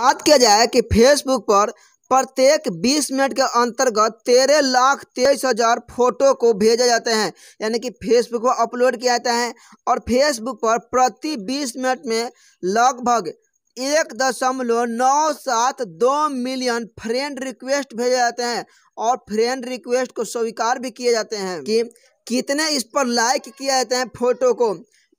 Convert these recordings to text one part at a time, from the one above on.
बात किया जाए कि फेसबुक पर प्रत्येक 20 मिनट के अंतर्गत तेरह लाख तेईस हजार फोटो को भेजे जाते हैं यानी कि फेसबुक पर अपलोड किया जाता है और फेसबुक पर प्रति 20 मिनट में लगभग एक दशमलव नौ सात दो मिलियन फ्रेंड रिक्वेस्ट भेजे जाते हैं और फ्रेंड रिक्वेस्ट को स्वीकार भी किए जाते हैं कि कितने इस पर लाइक किया जाते हैं फोटो को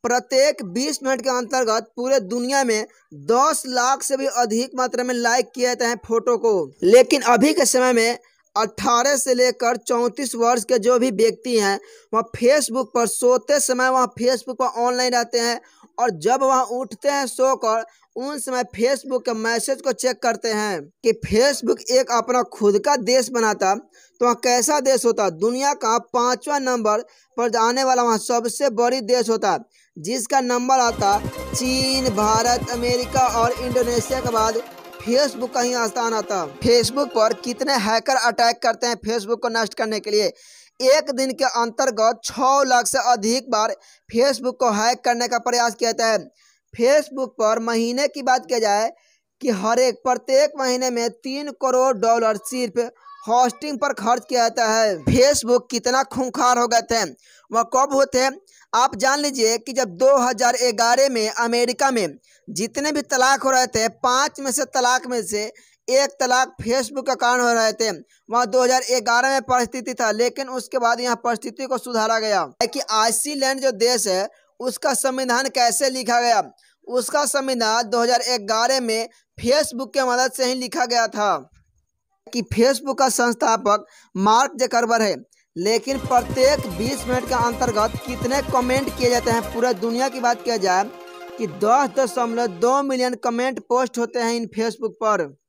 प्रत्येक 20 मिनट के अंतर्गत पूरे दुनिया में 10 लाख से भी अधिक मात्रा में लाइक किए जाते हैं फोटो को लेकिन अभी के समय में अट्ठारह से लेकर चौंतीस वर्ष के जो भी व्यक्ति हैं वह फेसबुक पर सोते समय वह फेसबुक पर ऑनलाइन रहते हैं और जब वह उठते हैं सोकर उन समय फेसबुक के मैसेज को चेक करते हैं कि फेसबुक एक अपना खुद का देश बनाता तो वह कैसा देश होता दुनिया का पांचवा नंबर पर आने वाला वह सबसे बड़ी देश होता जिसका नंबर आता चीन भारत अमेरिका और इंडोनेशिया के बाद फेसबुक का ही आस्थान आता फेसबुक पर कितने हैकर अटैक करते हैं फेसबुक को नष्ट करने के लिए एक दिन के अंतर्गत छ लाख से अधिक बार फेसबुक को हैक करने का प्रयास किया जाता है फेसबुक पर महीने की बात किया जाए कि हर एक प्रत्येक महीने में तीन करोड़ डॉलर सिर्फ होस्टिंग पर खर्च किया जाता है फेसबुक कितना खूंखार हो गए थे वह कब होते हैं आप जान लीजिए कि जब 2011 में अमेरिका में जितने भी तलाक हो रहे थे पाँच में से तलाक में से एक तलाक फेसबुक का कारण हो रहे थे वहाँ 2011 में परिस्थिति था लेकिन उसके बाद यहाँ परिस्थिति को सुधारा गया कि आइसीलैंड जो देश है उसका संविधान कैसे लिखा गया उसका सेमिनार 2011 में फेसबुक के मदद से ही लिखा गया था कि फेसबुक का संस्थापक मार्क जकरबर है लेकिन प्रत्येक 20 मिनट के अंतर्गत कितने कमेंट किए जाते हैं पूरे दुनिया की बात किया जाए कि दस दशमलव दो मिलियन कमेंट पोस्ट होते हैं इन फेसबुक पर